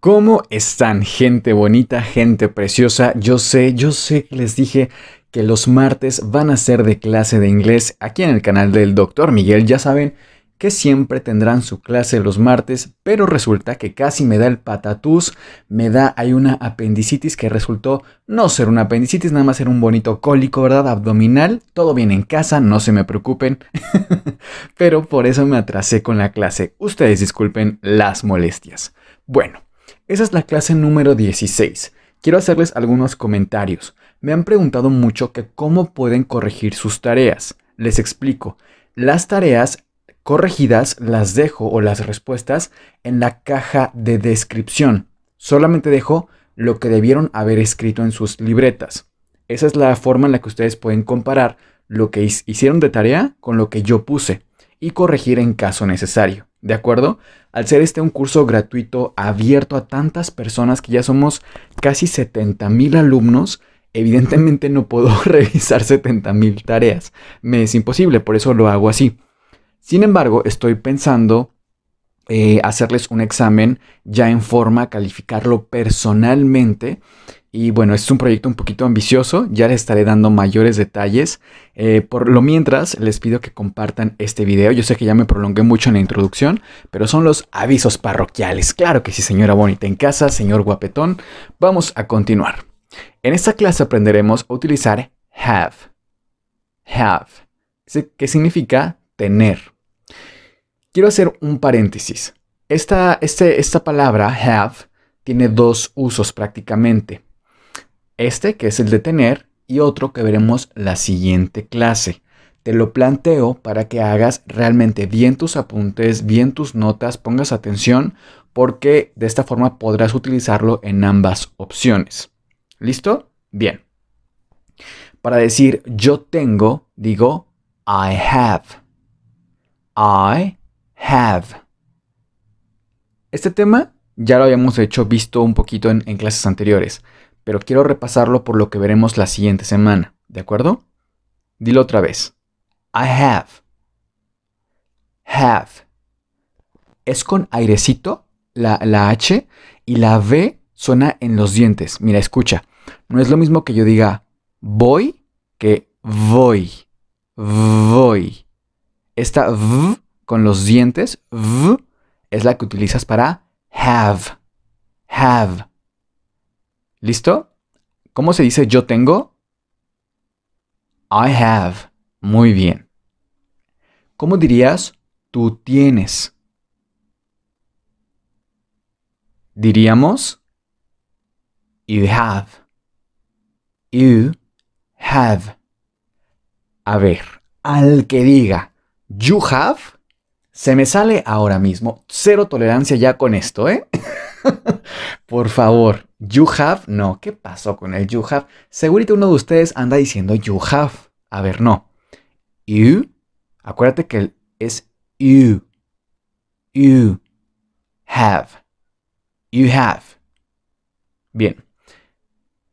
¿Cómo están, gente bonita, gente preciosa? Yo sé, yo sé que les dije que los martes van a ser de clase de inglés aquí en el canal del Dr. Miguel. Ya saben que siempre tendrán su clase los martes, pero resulta que casi me da el patatús, me da, hay una apendicitis que resultó no ser una apendicitis, nada más ser un bonito cólico, ¿verdad? Abdominal, todo bien en casa, no se me preocupen, pero por eso me atrasé con la clase. Ustedes disculpen las molestias. Bueno. Esa es la clase número 16. Quiero hacerles algunos comentarios. Me han preguntado mucho que cómo pueden corregir sus tareas. Les explico. Las tareas corregidas las dejo o las respuestas en la caja de descripción. Solamente dejo lo que debieron haber escrito en sus libretas. Esa es la forma en la que ustedes pueden comparar lo que hicieron de tarea con lo que yo puse y corregir en caso necesario. ¿De acuerdo? Al ser este un curso gratuito abierto a tantas personas que ya somos casi 70 mil alumnos, evidentemente no puedo revisar 70 mil tareas. Me es imposible, por eso lo hago así. Sin embargo, estoy pensando eh, hacerles un examen ya en forma, calificarlo personalmente y bueno, es un proyecto un poquito ambicioso, ya les estaré dando mayores detalles. Eh, por lo mientras, les pido que compartan este video. Yo sé que ya me prolongué mucho en la introducción, pero son los avisos parroquiales. Claro que sí, señora bonita en casa, señor guapetón. Vamos a continuar. En esta clase aprenderemos a utilizar have. Have, que significa tener. Quiero hacer un paréntesis. esta este, palabra have tiene dos usos prácticamente. Este que es el de tener y otro que veremos la siguiente clase. Te lo planteo para que hagas realmente bien tus apuntes, bien tus notas, pongas atención porque de esta forma podrás utilizarlo en ambas opciones. ¿Listo? Bien. Para decir yo tengo, digo I have. I have. Este tema ya lo habíamos hecho visto un poquito en, en clases anteriores pero quiero repasarlo por lo que veremos la siguiente semana, ¿de acuerdo? Dilo otra vez. I have. Have. Es con airecito la, H y la V suena en los dientes. Mira, escucha. No es lo mismo que yo diga voy que voy. Voy. Esta V con los dientes, V, es la que utilizas para have. Have. ¿Listo? ¿Cómo se dice yo tengo? I have. Muy bien. ¿Cómo dirías tú tienes? Diríamos you have. You have. A ver, al que diga you have, se me sale ahora mismo. Cero tolerancia ya con esto, ¿eh? Por favor, you have, no. ¿Qué pasó con el you have? Segurito uno de ustedes anda diciendo you have. A ver, no. You, acuérdate que es you. You have. You have. Bien.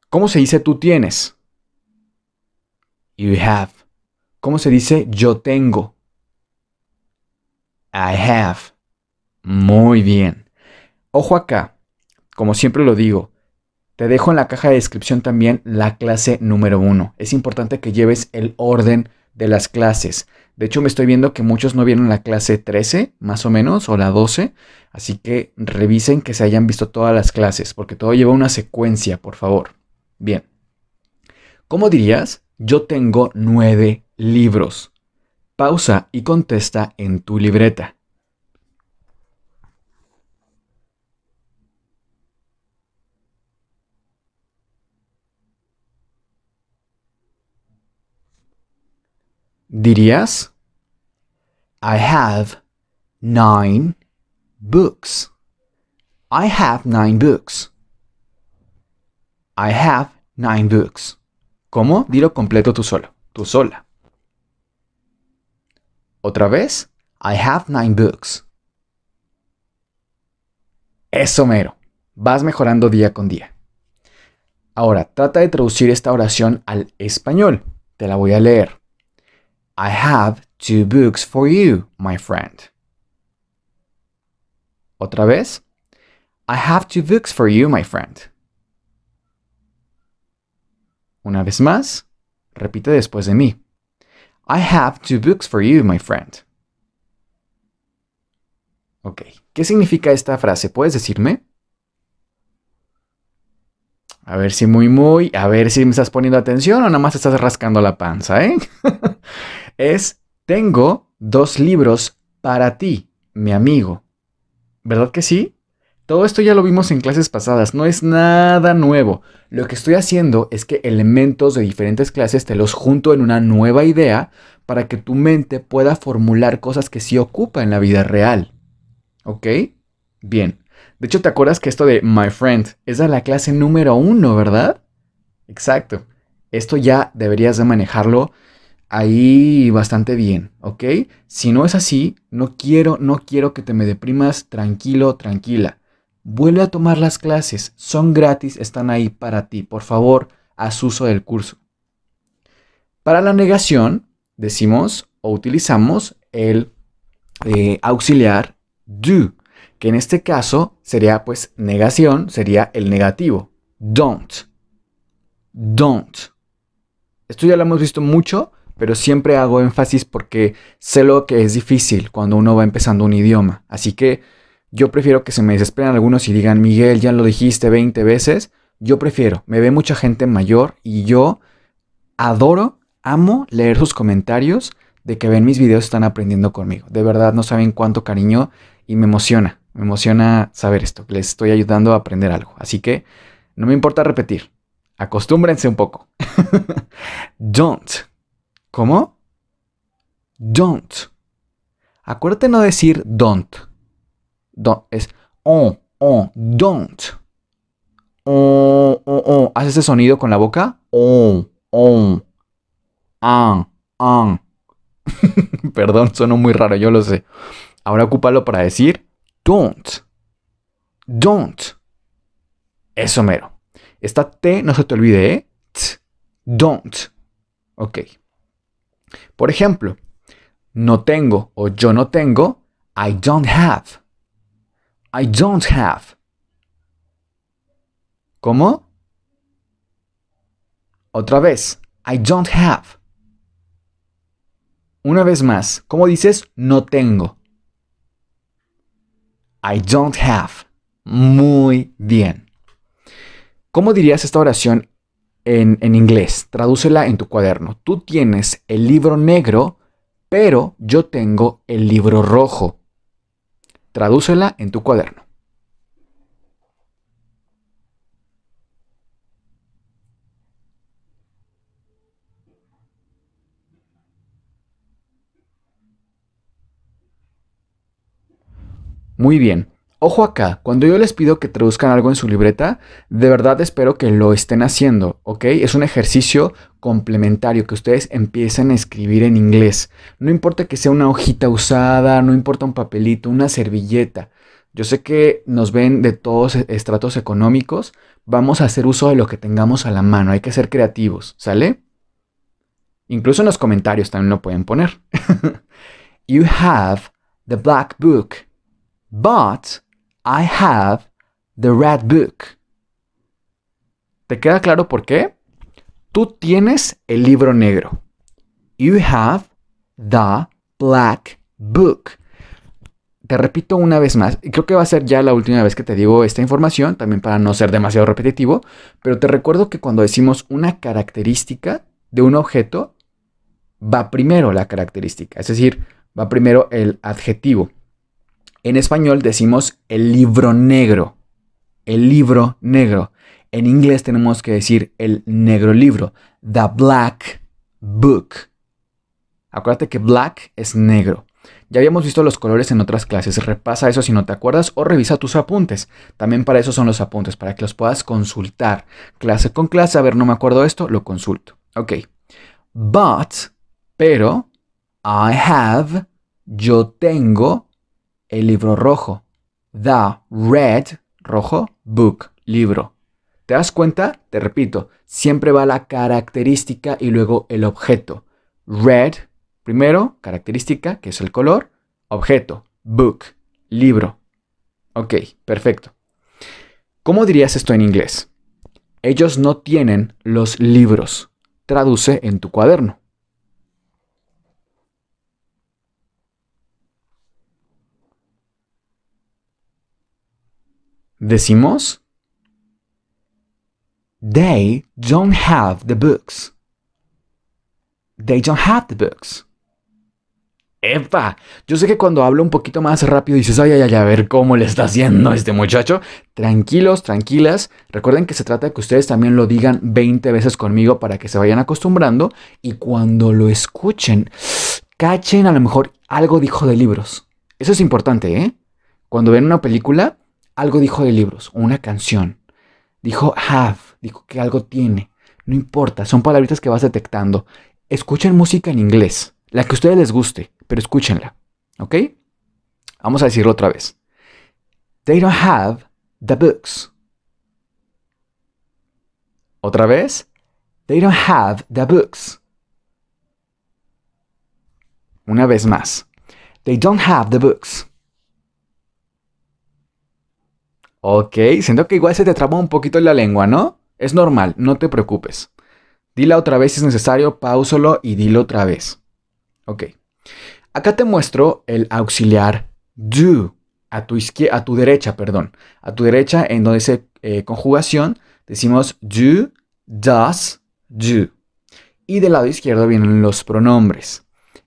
¿Cómo se dice tú tienes? You have. ¿Cómo se dice yo tengo? I have. Muy bien. Ojo acá, como siempre lo digo, te dejo en la caja de descripción también la clase número 1. Es importante que lleves el orden de las clases. De hecho, me estoy viendo que muchos no vieron la clase 13, más o menos, o la 12. Así que revisen que se hayan visto todas las clases, porque todo lleva una secuencia, por favor. Bien. ¿Cómo dirías? Yo tengo nueve libros. Pausa y contesta en tu libreta. dirías I have nine books. I have nine books. I have nine books. ¿Cómo? Dilo completo tú solo, tú sola. Otra vez, I have nine books. Eso mero. Vas mejorando día con día. Ahora, trata de traducir esta oración al español. Te la voy a leer. I have two books for you, my friend. Otra vez. I have two books for you, my friend. Una vez más, repite después de mí. I have two books for you, my friend. Ok, ¿qué significa esta frase? ¿Puedes decirme? A ver si muy muy, a ver si me estás poniendo atención o nada más estás rascando la panza, ¿eh? es, tengo dos libros para ti, mi amigo. ¿Verdad que sí? Todo esto ya lo vimos en clases pasadas, no es nada nuevo. Lo que estoy haciendo es que elementos de diferentes clases te los junto en una nueva idea para que tu mente pueda formular cosas que sí ocupa en la vida real. ¿Ok? Bien. De hecho, ¿te acuerdas que esto de My Friend es de la clase número uno, verdad? Exacto. Esto ya deberías de manejarlo ahí bastante bien, ¿ok? Si no es así, no quiero, no quiero que te me deprimas, tranquilo, tranquila. Vuelve a tomar las clases, son gratis, están ahí para ti, por favor, haz uso del curso. Para la negación, decimos o utilizamos el eh, auxiliar do, que en este caso sería pues negación, sería el negativo, don't, don't. Esto ya lo hemos visto mucho pero siempre hago énfasis porque sé lo que es difícil cuando uno va empezando un idioma. Así que yo prefiero que se me desesperen algunos y digan, Miguel, ya lo dijiste 20 veces. Yo prefiero, me ve mucha gente mayor y yo adoro, amo leer sus comentarios de que ven mis videos, están aprendiendo conmigo. De verdad, no saben cuánto cariño y me emociona, me emociona saber esto, les estoy ayudando a aprender algo. Así que no me importa repetir, acostúmbrense un poco. Don't ¿Cómo? Don't. Acuérdate no decir don't. don't. Es on, on, don't. On, on, on. Haz ese sonido con la boca. On, on. On, on. Perdón, sonó muy raro, yo lo sé. Ahora ocúpalo para decir don't. Don't. Eso mero. Esta T no se te olvide, ¿eh? T, don't. Ok. Por ejemplo, no tengo o yo no tengo, I don't have. I don't have. ¿Cómo? Otra vez, I don't have. Una vez más, ¿cómo dices no tengo? I don't have. Muy bien. ¿Cómo dirías esta oración en, inglés, tradúcela en tu cuaderno. Tú tienes el libro negro, pero yo tengo el libro rojo. Tradúcela en tu cuaderno. Muy bien. Ojo acá, cuando yo les pido que traduzcan algo en su libreta, de verdad espero que lo estén haciendo, ¿ok? Es un ejercicio complementario que ustedes empiecen a escribir en inglés. No importa que sea una hojita usada, no importa un papelito, una servilleta. Yo sé que nos ven de todos e-, estratos económicos, vamos a hacer uso de lo que tengamos a la mano, hay que ser creativos, ¿sale? Incluso en los comentarios también lo pueden poner. you have the black book, but I have the red book. ¿Te queda claro por qué? Tú tienes el libro negro. You have the black book. Te repito una vez más, y creo que va a ser ya la última vez que te digo esta información, también para no ser demasiado repetitivo, pero te recuerdo que cuando decimos una característica de un objeto, va primero la característica, es decir, va primero el adjetivo. En español decimos el libro negro. El libro negro. En inglés tenemos que decir el negro libro. The Black Book. Acuérdate que black es negro. Ya habíamos visto los colores en otras clases. Repasa eso si no te acuerdas o revisa tus apuntes. También para eso son los apuntes, para que los puedas consultar. Clase con clase, a ver, no me acuerdo esto, lo consulto. Ok. But, pero, I have, yo tengo, el libro rojo. The red, rojo, book, libro. ¿Te das cuenta? Te repito, siempre va la característica y luego el objeto. Red, primero, característica, que es el color, objeto, book, libro. Ok, perfecto. ¿Cómo dirías esto en inglés? Ellos no tienen los libros. Traduce en tu cuaderno. decimos They don't have the books. They don't have the books. ¡Epa! Yo sé que cuando hablo un poquito más rápido dices, ay, ay, ay, a ver cómo le está haciendo este muchacho. Tranquilos, tranquilas. Recuerden que se trata de que ustedes también lo digan 20 veces conmigo para que se vayan acostumbrando. Y cuando lo escuchen, cachen, a lo mejor algo dijo de libros. Eso es importante, ¿eh? Cuando ven una película, algo dijo de libros, una canción. Dijo have, dijo que algo tiene. No importa, son palabritas que vas detectando. Escuchen música en inglés, la que a ustedes les guste, pero escúchenla. ¿Ok? Vamos a decirlo otra vez. They don't have the books. Otra vez. They don't have the books. Una vez más. They don't have the books. Ok, siento que igual se te trabó un poquito la lengua, ¿no? Es normal, no te preocupes. Dila otra vez si es necesario, pausolo y dilo otra vez. Ok. Acá te muestro el auxiliar do a tu, a tu derecha, perdón. A tu derecha, en donde dice eh, conjugación, decimos do, does, do. Y del lado izquierdo vienen los pronombres.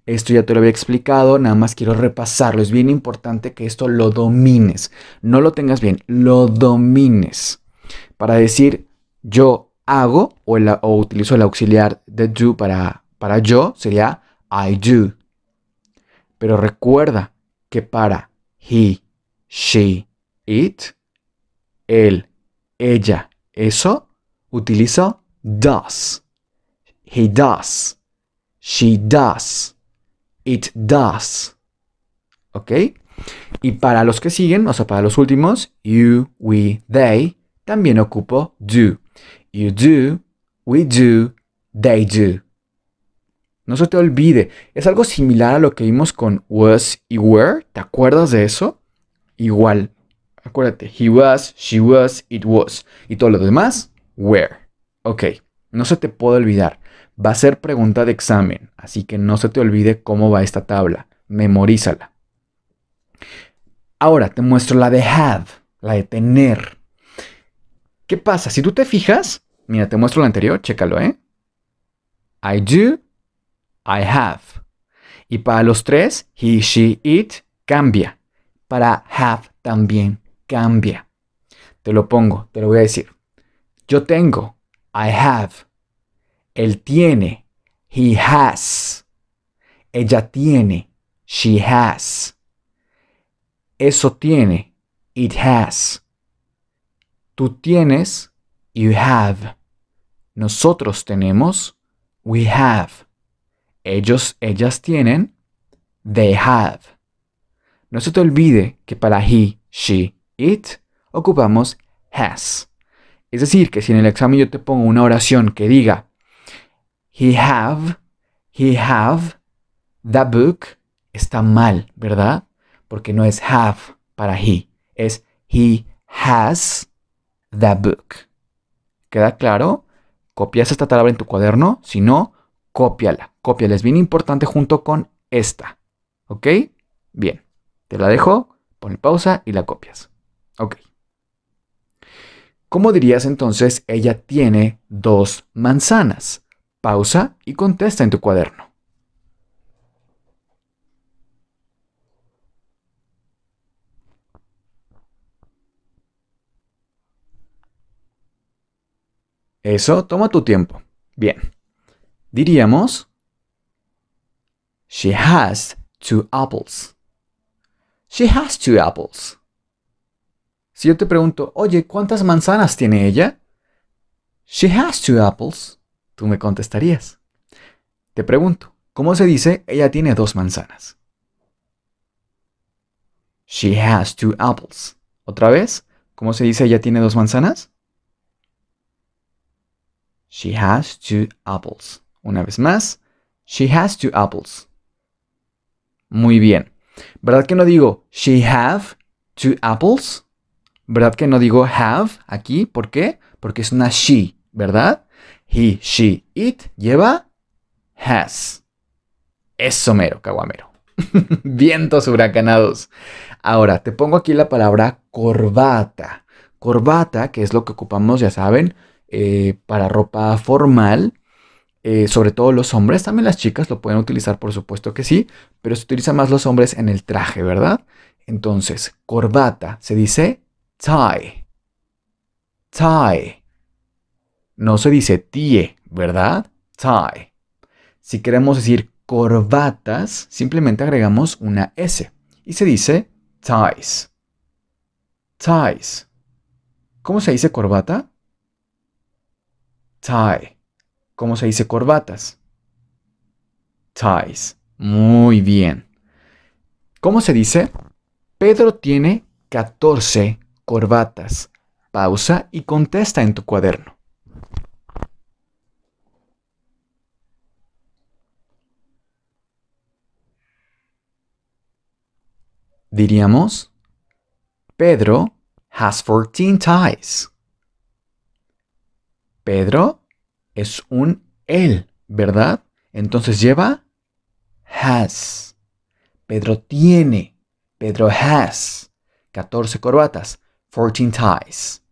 Esto ya te lo había explicado, nada más quiero repasarlo. Es bien importante que esto lo domines. No lo tengas bien, lo domines. Para decir yo hago o, utilizo el auxiliar de do para, para yo sería I do. Pero recuerda que para he, she, it, él, ella, eso, utilizo does. He does. She does. It does. ¿Ok? Y para los que siguen, o sea, para los últimos, you, we, they, también ocupo do. You do, we do, they do. No se te olvide, es algo similar a lo que vimos con was y were, ¿te acuerdas de eso? Igual, acuérdate, he was, she was, it was. Y todo lo demás, were. Ok. No se te puede olvidar. Va a ser pregunta de examen, así que no se te olvide cómo va esta tabla. Memorízala. Ahora te muestro la de have, la de tener. ¿Qué pasa? Si tú te fijas, mira, te muestro la anterior, chécalo, ¿eh? I do, I have. Y para los tres, he, she, it cambia. Para have también cambia. Te lo pongo, te lo voy a decir. Yo tengo, I have. Él tiene. He has. Ella tiene. She has. Eso tiene. It has. Tú tienes. You have. Nosotros tenemos. We have. Ellos, ellas tienen. They have. No se te olvide que para he, she, it ocupamos has. Es decir, que si en el examen yo te pongo una oración que diga, he have, he have, the book, está mal, ¿verdad? Porque no es have para he, es he has the book. ¿Queda claro? ¿Copias esta palabra en tu cuaderno? Si no, cópiala. Cópiala, es bien importante junto con esta. ¿Ok? Bien, te la dejo, pon pausa y la copias. Ok. ¿Cómo dirías entonces ella tiene dos manzanas? Pausa y contesta en tu cuaderno. Eso, toma tu tiempo. Bien. Diríamos, She has two apples. She has two apples. Si yo te pregunto, oye, ¿cuántas manzanas tiene ella? She has two apples. Tú me contestarías. Te pregunto, ¿cómo se dice ella tiene dos manzanas? She has two apples. Otra vez, ¿cómo se dice ella tiene dos manzanas? She has two apples. Una vez más, she has two apples. Muy bien. ¿Verdad que no digo she have two apples? ¿Verdad que no digo have aquí? ¿Por qué? Porque es una she, ¿verdad? He, she, it lleva has. Es somero, caguamero. Vientos huracanados. Ahora, te pongo aquí la palabra corbata. Corbata, que es lo que ocupamos, ya saben, eh, para ropa formal. Eh, sobre todo los hombres, también las chicas lo pueden utilizar, por supuesto que sí, pero se utiliza más los hombres en el traje, ¿verdad? Entonces, corbata se dice tie. Tie. No se dice tie, ¿verdad? Tie. Si queremos decir corbatas, simplemente agregamos una S y se dice ties. Ties. ¿Cómo se dice corbata? Tie. ¿Cómo se dice corbatas? Ties. Muy bien. ¿Cómo se dice? Pedro tiene 14 corbatas. Pausa y contesta en tu cuaderno. Diríamos, Pedro has 14 ties. Pedro es un él, ¿verdad? Entonces lleva has. Pedro tiene, Pedro has 14 corbatas. 14 ties.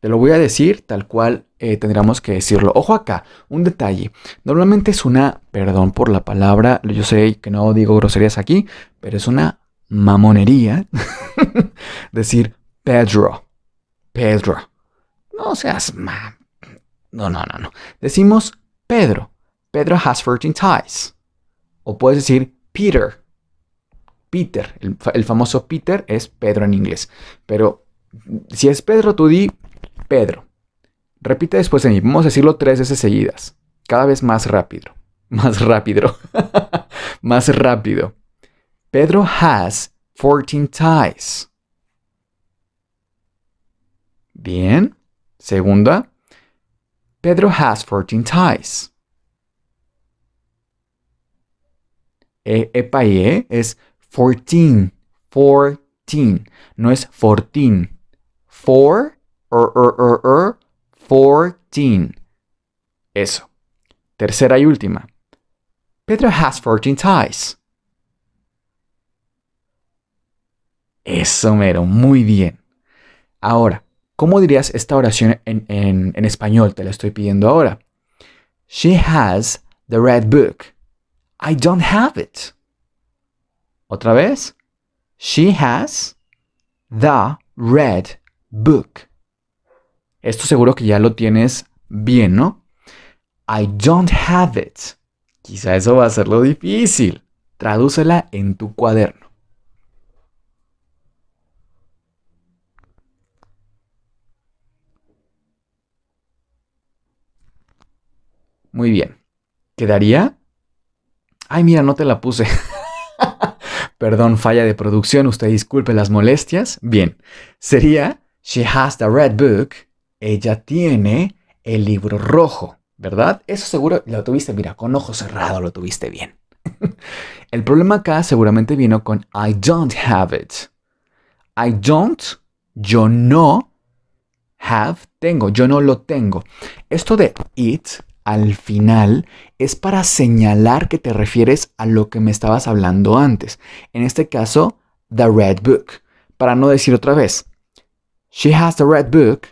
Te lo voy a decir tal cual eh, tendríamos que decirlo. Ojo acá, un detalle. Normalmente es una, perdón por la palabra, yo sé que no digo groserías aquí, pero es una mamonería decir Pedro. Pedro. No seas mam. No, no, no, no. Decimos Pedro. Pedro has 14 ties. O puedes decir Peter. Peter. El, famoso Peter es Pedro en inglés. Pero si es Pedro, tú di Pedro. Repite después de mí. Vamos a decirlo tres veces seguidas. Cada vez más rápido. Más rápido. más rápido. Pedro has 14 ties. Bien. Segunda. Pedro has 14 ties. E, epa y e es 14, 14, no es 14. Four. 14. Er, er, er, Eso. Tercera y última. Pedro has 14 ties. Eso, mero, muy bien. Ahora, ¿cómo dirías esta oración en, en español? Te la estoy pidiendo ahora. She has the red book. I don't have it. Otra vez. She has the red book. Esto seguro que ya lo tienes bien, ¿no? I don't have it. Quizá eso va a ser lo difícil. Tradúcela en tu cuaderno. Muy bien. ¿Quedaría? Ay, mira, no te la puse. Perdón, falla de producción, usted disculpe las molestias. Bien, sería She has the red book. Ella tiene el libro rojo, ¿verdad? Eso seguro lo tuviste, mira, con ojo cerrado lo tuviste bien. el problema acá seguramente vino con I don't have it. I don't, yo no, have, tengo, yo no lo tengo. Esto de it al final es para señalar que te refieres a lo que me estabas hablando antes. En este caso, The Red Book. Para no decir otra vez, She has the Red Book,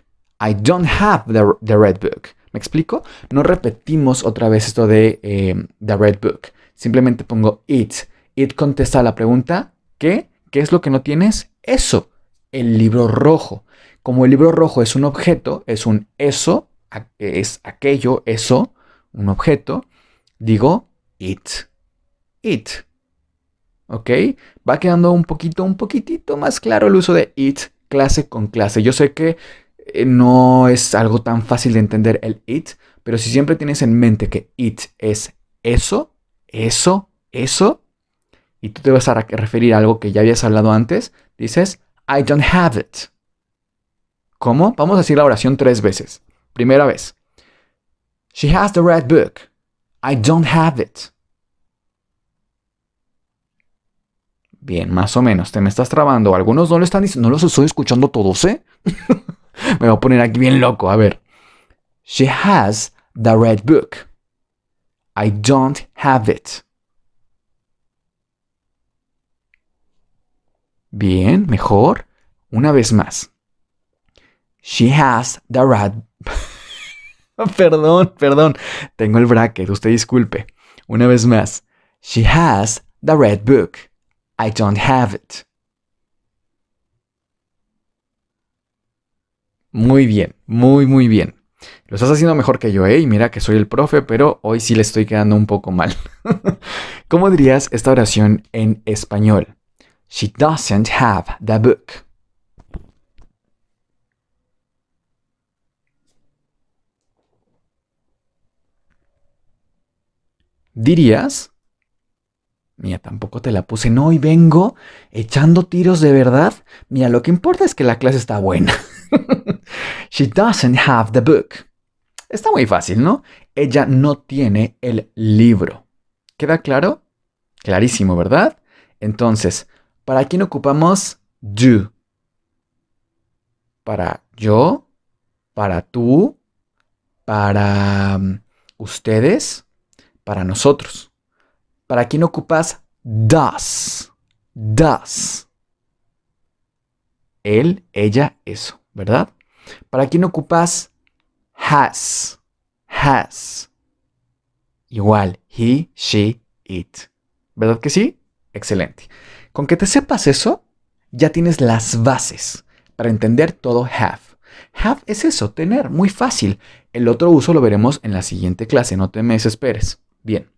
I don't have the, Red Book. ¿Me explico? No repetimos otra vez esto de em, The Red Book. Simplemente pongo it. It contesta la pregunta, ¿qué? ¿Qué es lo que no tienes? Eso, el libro rojo. Como el libro rojo es un objeto, es un eso es aquello, eso, un objeto, digo it. It. ¿Ok? Va quedando un poquito, un poquitito más claro el uso de it clase con clase. Yo sé que eh, no es algo tan fácil de entender el it, pero si siempre tienes en mente que it es eso, eso, eso, y tú te vas a referir a algo que ya habías hablado antes, dices, I don't have it. ¿Cómo? Vamos a decir la oración tres veces. Primera vez. She has the red book. I don't have it. Bien, más o menos. Te me estás trabando. Algunos no lo están diciendo. No los estoy escuchando todos, ¿eh? me voy a poner aquí bien loco. A ver. She has the red book. I don't have it. Bien, mejor. Una vez más. She has the red... perdón, perdón. Tengo el bracket, usted disculpe. Una vez más. She has the red book. I don't have it. Muy bien, muy, muy bien. Lo estás haciendo mejor que yo, ¿eh? Y mira que soy el profe, pero hoy sí le estoy quedando un poco mal. ¿Cómo dirías esta oración en español? She doesn't have the book. dirías, mía tampoco te la puse, no, y vengo echando tiros de verdad, mira, lo que importa es que la clase está buena. She doesn't have the book. Está muy fácil, ¿no? Ella no tiene el libro. ¿Queda claro? Clarísimo, ¿verdad? Entonces, ¿para quién ocupamos do? Para yo, para tú, para mm, ustedes, para nosotros. ¿Para quién ocupas does, Das. Él, ella, eso, ¿verdad? ¿Para quién ocupas has? Has. Igual, he, she, it. ¿Verdad que sí? Excelente. Con que te sepas eso, ya tienes las bases para entender todo have. Have es eso, tener, muy fácil. El otro uso lo veremos en la siguiente clase, no te me desesperes. Bien,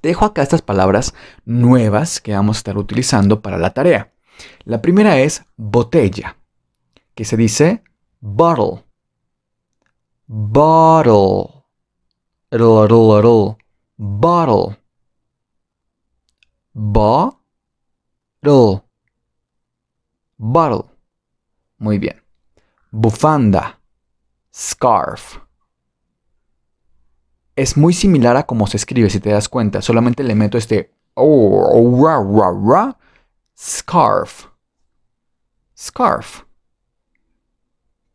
te dejo acá estas palabras nuevas que vamos a estar utilizando para la tarea. La primera es botella, que se dice bottle. Bottle. Bottle. Bottle. Bottle. Bottle. Muy bien. Bufanda. Scarf es muy similar a cómo se escribe, si te das cuenta. Solamente le meto este oh, oh scarf. Scarf.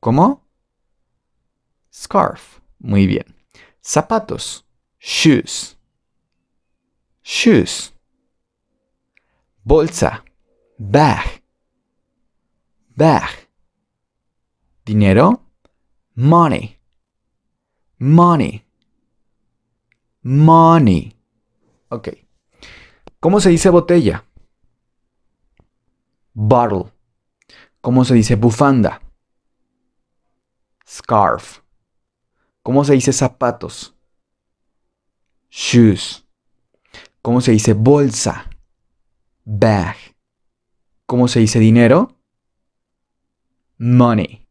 ¿Cómo? Scarf. Muy bien. Zapatos. Shoes. Shoes. Bolsa. Bag. Bag. Dinero. Money. Money Money. Ok. ¿Cómo se dice botella? Bottle. ¿Cómo se dice bufanda? Scarf. ¿Cómo se dice zapatos? Shoes. ¿Cómo se dice bolsa? Bag. ¿Cómo se dice dinero? Money.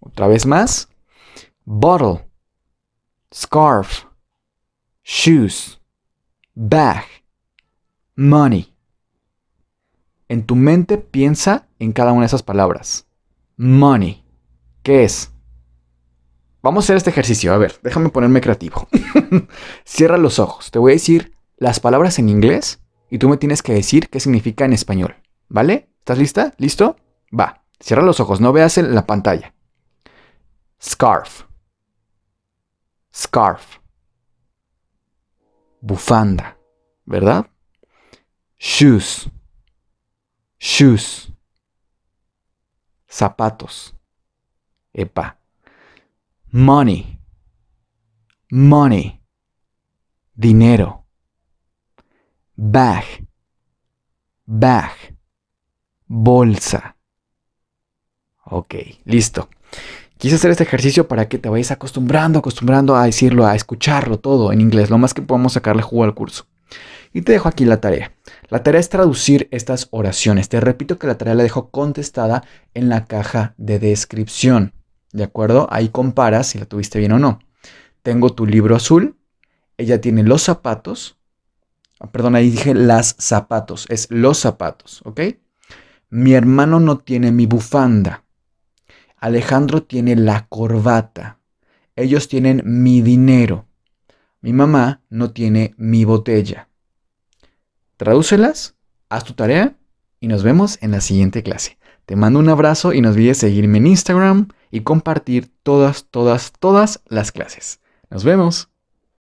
Otra vez más. Bottle. Scarf shoes, bag, money. En tu mente piensa en cada una de esas palabras. Money. ¿Qué es? Vamos a hacer este ejercicio. A ver, déjame ponerme creativo. Cierra los ojos. Te voy a decir las palabras en inglés y tú me tienes que decir qué significa en español. ¿Vale? ¿Estás lista? ¿Listo? Va. Cierra los ojos. No veas en la pantalla. Scarf. Scarf bufanda, ¿verdad? Shoes, shoes, zapatos, epa. Money, money, dinero. Bag, bag, bolsa. Ok, listo. Quise hacer este ejercicio para que te vayas acostumbrando, acostumbrando a decirlo, a escucharlo todo en inglés, lo más que podamos sacarle jugo al curso. Y te dejo aquí la tarea. La tarea es traducir estas oraciones. Te repito que la tarea la dejo contestada en la caja de descripción. ¿De acuerdo? Ahí comparas si la tuviste bien o no. Tengo tu libro azul. Ella tiene los zapatos. Ah, perdón, ahí dije las zapatos. Es los zapatos, ¿ok? Mi hermano no tiene mi bufanda. Alejandro tiene la corbata. Ellos tienen mi dinero. Mi mamá no tiene mi botella. Tradúcelas, haz tu tarea y nos vemos en la siguiente clase. Te mando un abrazo y no olvides seguirme en Instagram y compartir todas, todas, todas las clases. Nos vemos.